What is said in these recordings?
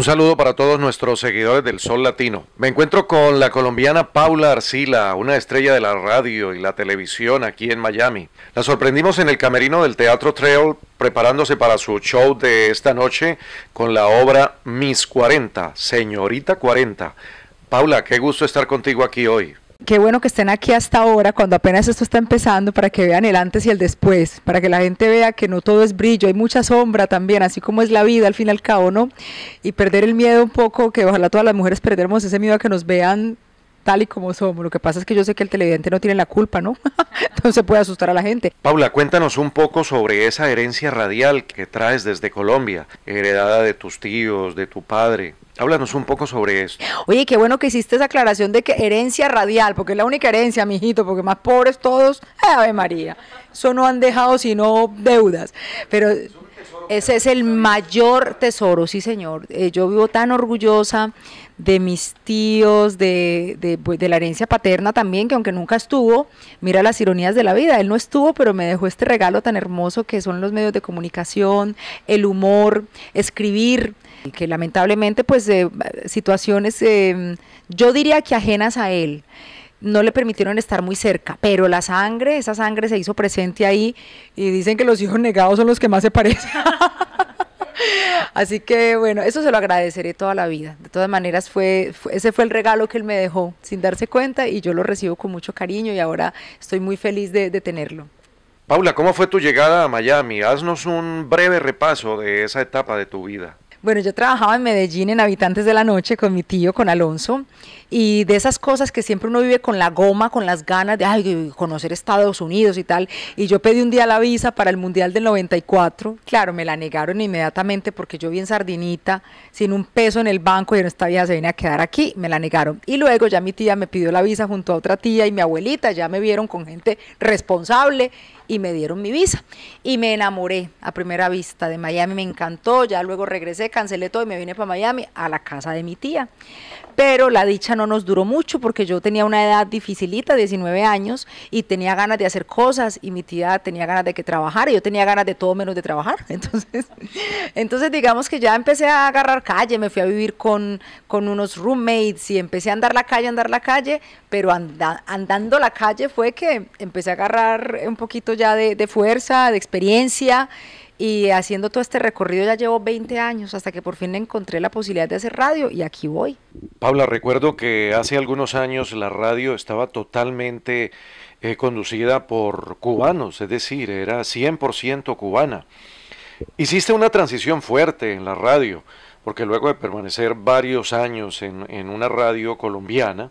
Un saludo para todos nuestros seguidores del Sol Latino. Me encuentro con la colombiana Paula Arcila, una estrella de la radio y la televisión aquí en Miami. La sorprendimos en el camerino del Teatro Trail preparándose para su show de esta noche con la obra Mis 40, Señorita 40. Paula, qué gusto estar contigo aquí hoy. Qué bueno que estén aquí hasta ahora, cuando apenas esto está empezando, para que vean el antes y el después, para que la gente vea que no todo es brillo, hay mucha sombra también, así como es la vida al fin y al cabo, ¿no? Y perder el miedo un poco, que ojalá todas las mujeres perdemos ese miedo a que nos vean tal y como somos. Lo que pasa es que yo sé que el televidente no tiene la culpa, ¿no? Entonces puede asustar a la gente. Paula, cuéntanos un poco sobre esa herencia radial que traes desde Colombia, heredada de tus tíos, de tu padre. Háblanos un poco sobre eso. Oye, qué bueno que hiciste esa aclaración de que herencia radial, porque es la única herencia, mijito, porque más pobres todos, ¡eh, Ave María. Eso no han dejado sino deudas. Pero ese es el mayor tesoro, sí señor. Eh, yo vivo tan orgullosa de mis tíos, de, de, la herencia paterna también, que aunque nunca estuvo, mira las ironías de la vida, él no estuvo, pero me dejó este regalo tan hermoso que son los medios de comunicación, el humor, escribir, que lamentablemente pues eh, situaciones, eh, yo diría que ajenas a él no le permitieron estar muy cerca, pero la sangre, esa sangre se hizo presente ahí y dicen que los hijos negados son los que más se parecen. Así que bueno, eso se lo agradeceré toda la vida. De todas maneras, fue, ese fue el regalo que él me dejó sin darse cuenta y yo lo recibo con mucho cariño y ahora estoy muy feliz de, de tenerlo. Paula, ¿cómo fue tu llegada a Miami? Haznos un breve repaso de esa etapa de tu vida. Bueno, yo trabajaba en Medellín en Habitantes de la Noche con mi tío, con Alonso, y de esas cosas que siempre uno vive con la goma, con las ganas de conocer Estados Unidos y tal. Y yo pedí un día la visa para el Mundial del 94. Claro, me la negaron inmediatamente porque yo vi en Sardinita, sin un peso en el banco, y en esta vida se viene a quedar aquí, me la negaron. Y luego ya mi tía me pidió la visa junto a otra tía y mi abuelita, ya me vieron con gente responsable y me dieron mi visa. Y me enamoré a primera vista de Miami, me encantó, ya luego regresé cancelé todo y me vine para Miami a la casa de mi tía. Pero la dicha no nos duró mucho porque yo tenía una edad dificilita, 19 años, y tenía ganas de hacer cosas y mi tía tenía ganas de que trabajara y yo tenía ganas de todo menos de trabajar. Entonces, entonces digamos que ya empecé a agarrar calle, me fui a vivir con, con unos roommates y empecé a andar la calle, andar la calle, pero andando la calle fue que empecé a agarrar un poquito ya de, de fuerza, de experiencia y haciendo todo este recorrido ya llevo 20 años hasta que por fin encontré la posibilidad de hacer radio y aquí voy. Paula, recuerdo que hace algunos años la radio estaba totalmente eh, conducida por cubanos, es decir, era 100% cubana. Hiciste una transición fuerte en la radio, porque luego de permanecer varios años en una radio colombiana,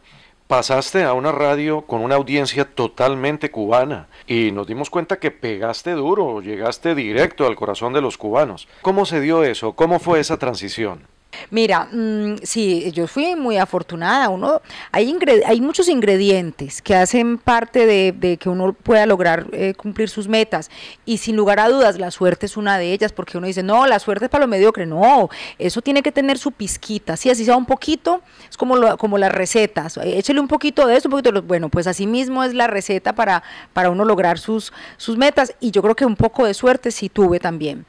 pasaste a una radio con una audiencia totalmente cubana y nos dimos cuenta que pegaste duro, llegaste directo al corazón de los cubanos. ¿Cómo se dio eso? ¿Cómo fue esa transición? Mira, mm, sí, yo fui muy afortunada. Uno, hay, hay muchos ingredientes que hacen parte de, que uno pueda lograr eh, cumplir sus metas. Y sin lugar a dudas, la suerte es una de ellas, porque uno dice, no, la suerte es para lo mediocre No, eso tiene que tener su pizquita. Si sí, así sea un poquito, es como, como las recetas. Eh, échale un poquito de eso, un poquito de Bueno, pues así mismo es la receta para, para uno lograr sus, sus metas. Y yo creo que un poco de suerte sí tuve también.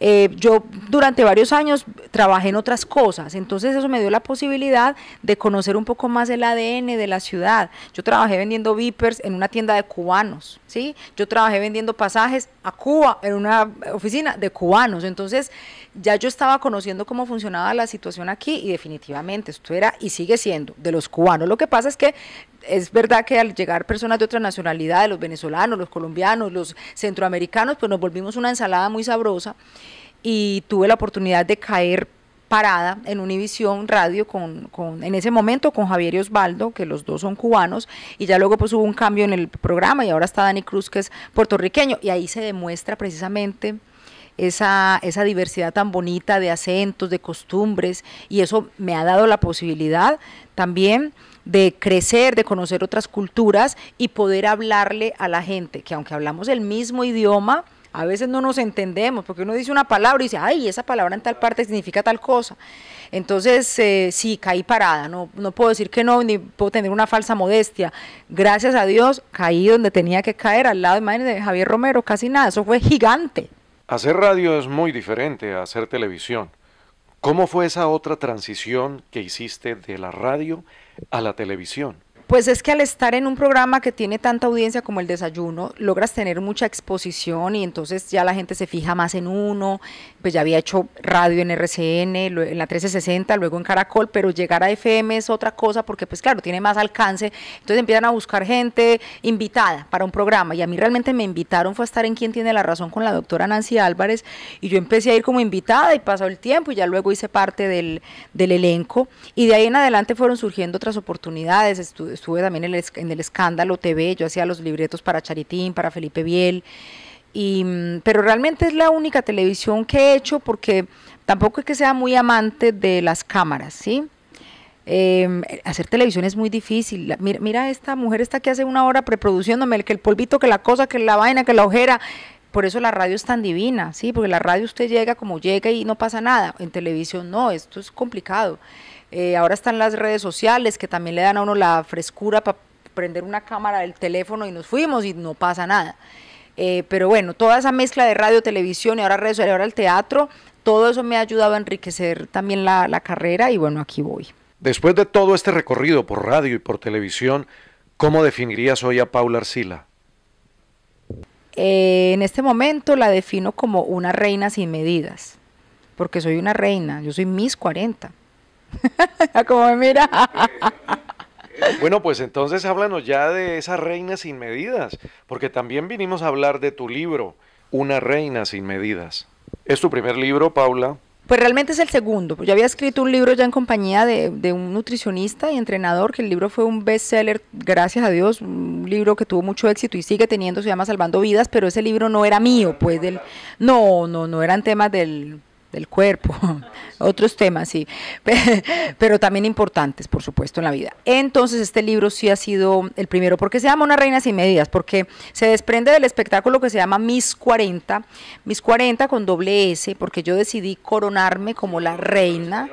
Eh, yo durante varios años trabajé en otras cosas cosas. Entonces eso me dio la posibilidad de conocer un poco más el ADN de la ciudad. Yo trabajé vendiendo vipers en una tienda de cubanos, ¿sí? Yo trabajé vendiendo pasajes a Cuba en una oficina de cubanos. Entonces ya yo estaba conociendo cómo funcionaba la situación aquí y definitivamente esto era y sigue siendo de los cubanos. Lo que pasa es que es verdad que al llegar personas de otra nacionalidad, de los venezolanos, los colombianos, los centroamericanos, pues nos volvimos una ensalada muy sabrosa y tuve la oportunidad de caer parada en Univisión Radio con, con, en ese momento con Javier Osvaldo, que los dos son cubanos, y ya luego pues hubo un cambio en el programa y ahora está Dani Cruz, que es puertorriqueño, y ahí se demuestra precisamente esa, esa diversidad tan bonita de acentos, de costumbres, y eso me ha dado la posibilidad también de crecer, de conocer otras culturas y poder hablarle a la gente, que aunque hablamos el mismo idioma, a veces no nos entendemos, porque uno dice una palabra y dice, ay, esa palabra en tal parte significa tal cosa. Entonces, eh, sí, caí parada, no, no puedo decir que no, ni puedo tener una falsa modestia. Gracias a Dios, caí donde tenía que caer, al lado de Javier Romero, casi nada, eso fue gigante. Hacer radio es muy diferente a hacer televisión. ¿Cómo fue esa otra transición que hiciste de la radio a la televisión? Pues es que al estar en un programa que tiene tanta audiencia como el desayuno, logras tener mucha exposición y entonces ya la gente se fija más en uno, pues ya había hecho radio en RCN, en la 1360, luego en Caracol, pero llegar a FM es otra cosa porque pues claro, tiene más alcance, entonces empiezan a buscar gente invitada para un programa y a mí realmente me invitaron fue a estar en Quien tiene la razón con la doctora Nancy Álvarez y yo empecé a ir como invitada y pasó el tiempo y ya luego hice parte del, del elenco y de ahí en adelante fueron surgiendo otras oportunidades, estudios estuve también en el, escándalo TV, yo hacía los libretos para Charitín, para Felipe Biel. Y, mm, pero realmente es la única televisión que he hecho porque tampoco es que sea muy amante de las cámaras, ¿sí? Em, hacer televisión es muy difícil. Mira, esta mujer está aquí hace una hora preproduciéndome, que el polvito, que la cosa, que la vaina, que la ojera. Por eso la radio es tan divina, ¿sí? Porque la radio usted llega como llega y no pasa nada. En televisión no, esto es complicado. Eh, ahora están las redes sociales que también le dan a uno la frescura para prender una cámara del teléfono y nos fuimos y no pasa nada. Eh, pero bueno, toda esa mezcla de radio, televisión y ahora redes sociales, ahora el teatro, todo eso me ha ayudado a enriquecer también la, carrera y bueno, aquí voy. Después de todo este recorrido por radio y por televisión, ¿cómo definirías hoy a Paula Arcila? Eh, en este momento la defino como una reina sin medidas, porque soy una reina, yo soy mis 40. Como me mira. Bueno, pues entonces háblanos ya de esa reina sin medidas, porque también vinimos a hablar de tu libro, Una reina sin medidas. ¿Es tu primer libro, Paula? Pues realmente es el segundo. Yo había escrito un libro ya en compañía de, de, un nutricionista y entrenador, que el libro fue un bestseller, gracias a Dios, un libro que tuvo mucho éxito y sigue teniendo, se llama Salvando Vidas, pero ese libro no era mío, pues del... No, no, no eran temas del del cuerpo, otros temas, sí, pero también importantes, por supuesto, en la vida. Entonces, este libro sí ha sido el primero, porque se llama Una Reina sin Medidas, porque se desprende del espectáculo que se llama Miss 40, Miss 40 con doble S, porque yo decidí coronarme como la reina,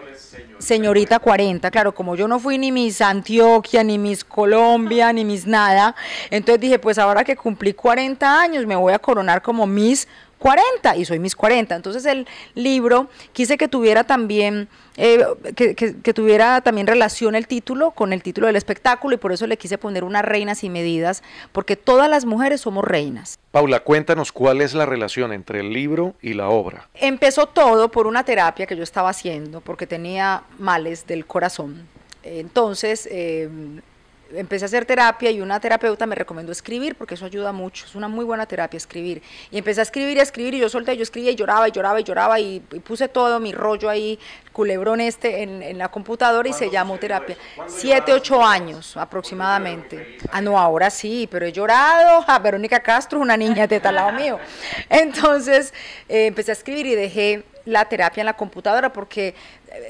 señorita 40, claro, como yo no fui ni Miss Antioquia, ni Miss Colombia, ni Miss nada, entonces dije, pues ahora que cumplí 40 años, me voy a coronar como Miss 40. 40 y soy mis 40. Entonces el libro quise que tuviera también, eh, que, tuviera también relación el título con el título del espectáculo y por eso le quise poner una reina sin medidas, porque todas las mujeres somos reinas. Paula, cuéntanos cuál es la relación entre el libro y la obra. Empezó todo por una terapia que yo estaba haciendo porque tenía males del corazón. Entonces, em, empecé a hacer terapia y una terapeuta me recomendó escribir porque eso ayuda mucho, es una muy buena terapia escribir. Y empecé a escribir y a escribir y yo solté, yo escribía y lloraba y lloraba y lloraba y, puse todo mi rollo ahí, culebrón este en, la computadora y se llamó terapia. Siete, ocho años aproximadamente. Ah, no, ahora sí, pero he llorado. a Verónica Castro una niña de tal lado mío. Entonces eh, empecé a escribir y dejé la terapia en la computadora porque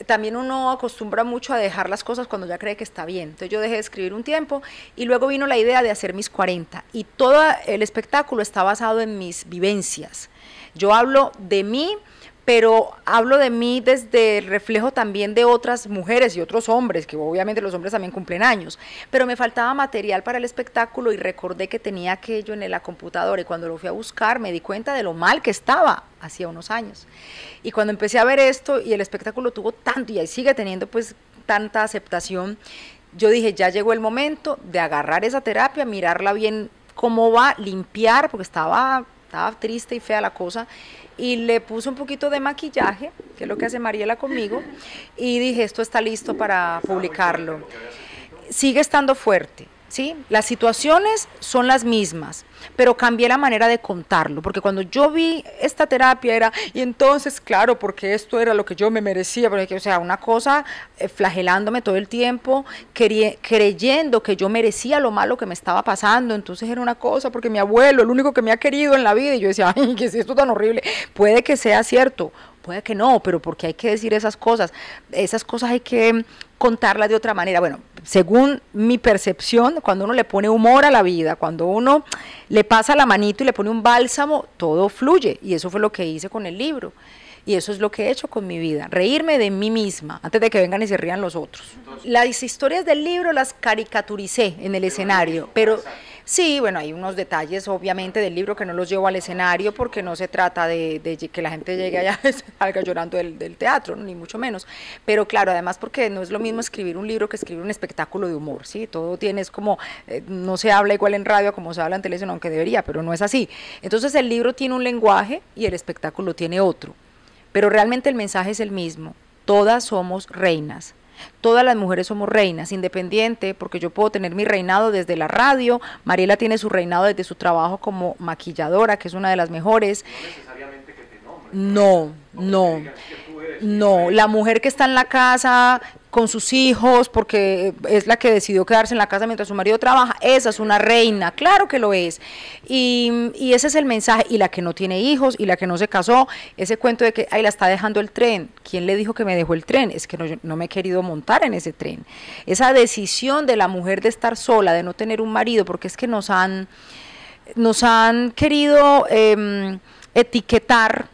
también uno acostumbra mucho a dejar las cosas cuando ya cree que está bien. Entonces yo dejé de escribir un tiempo y luego vino la idea de hacer mis 40 y todo el espectáculo está basado en mis vivencias. Yo hablo de mí, pero hablo de mí desde el reflejo también de otras mujeres y otros hombres, que obviamente los hombres también cumplen años, pero me faltaba material para el espectáculo y recordé que tenía aquello en la computadora y cuando lo fui a buscar me di cuenta de lo mal que estaba hacía unos años. Y cuando empecé a ver esto y el espectáculo tuvo tanto y ahí sigue teniendo pues tanta aceptación, yo dije, ya llegó el momento de agarrar esa terapia, mirarla bien cómo va, limpiar, porque estaba, estaba triste y fea la cosa y le puse un poquito de maquillaje, que es lo que hace Mariela conmigo, y dije, esto está listo para publicarlo. Sigue estando fuerte, ¿sí? Las situaciones son las mismas, pero cambié la manera de contarlo, porque cuando yo vi esta terapia era, y entonces, claro, porque esto era lo que yo me merecía, porque, o sea, una cosa eh, flagelándome todo el tiempo, creyendo que yo merecía lo malo que me estaba pasando, entonces era una cosa, porque mi abuelo, el único que me ha querido en la vida, y yo decía, ay, que si esto tan horrible? Puede que sea cierto, puede que no, pero porque hay que decir esas cosas, esas cosas hay que contarlas de otra manera. Bueno, según mi percepción, cuando uno le pone humor a la vida, cuando uno le pasa la manito y le pone un bálsamo, todo fluye. Y eso fue lo que hice con el libro. Y eso es lo que he hecho con mi vida, reírme de mí misma antes de que vengan y se rían los otros. las historias del libro las caricaturicé en el escenario, pero... Sí, bueno, hay unos detalles obviamente del libro que no los llevo al escenario porque no se trata de, que la gente llegue allá y salga llorando del, teatro, ni mucho menos. Pero claro, además porque no es lo mismo escribir un libro que escribir un espectáculo de humor, ¿sí? Todo tiene, es como, eh, no se habla igual en radio como se habla en televisión, aunque debería, pero no es así. Entonces el libro tiene un lenguaje y el espectáculo tiene otro. Pero realmente el mensaje es el mismo. Todas somos reinas, Todas las mujeres somos reinas, independiente, porque yo puedo tener mi reinado desde la radio, Mariela tiene su reinado desde su trabajo como maquilladora, que es una de las mejores. No No, no. no la mujer que está en la casa con sus hijos, porque es la que decidió quedarse en la casa mientras su marido trabaja, esa es una reina, claro que lo es. Y, y ese es el mensaje, y la que no tiene hijos, y la que no se casó, ese cuento de que, ahí la está dejando el tren, ¿quién le dijo que me dejó el tren? Es que no, no me he querido montar en ese tren. Esa decisión de la mujer de estar sola, de no tener un marido, porque es que nos han, nos han querido em, etiquetar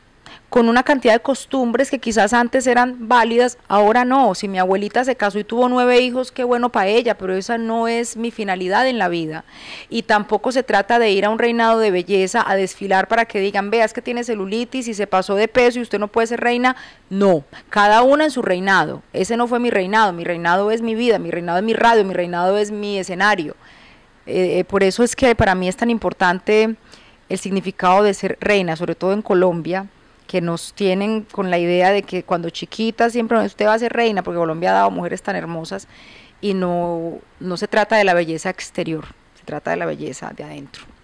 con una cantidad de costumbres que quizás antes eran válidas, ahora no. Si mi abuelita se casó y tuvo nueve hijos, qué bueno para ella, pero esa no es mi finalidad en la vida. Y tampoco se trata de ir a un reinado de belleza, a desfilar para que digan, veas que tiene celulitis y se pasó de peso y usted no puede ser reina. No, cada una en su reinado. Ese no fue mi reinado, mi reinado es mi vida, mi reinado es mi radio, mi reinado es mi escenario. Eh, eh, por eso es que para mí es tan importante el significado de ser reina, sobre todo en Colombia que nos tienen con la idea de que cuando chiquita siempre usted va a ser reina, porque Colombia ha dado mujeres tan hermosas, y no, no se trata de la belleza exterior, se trata de la belleza de adentro.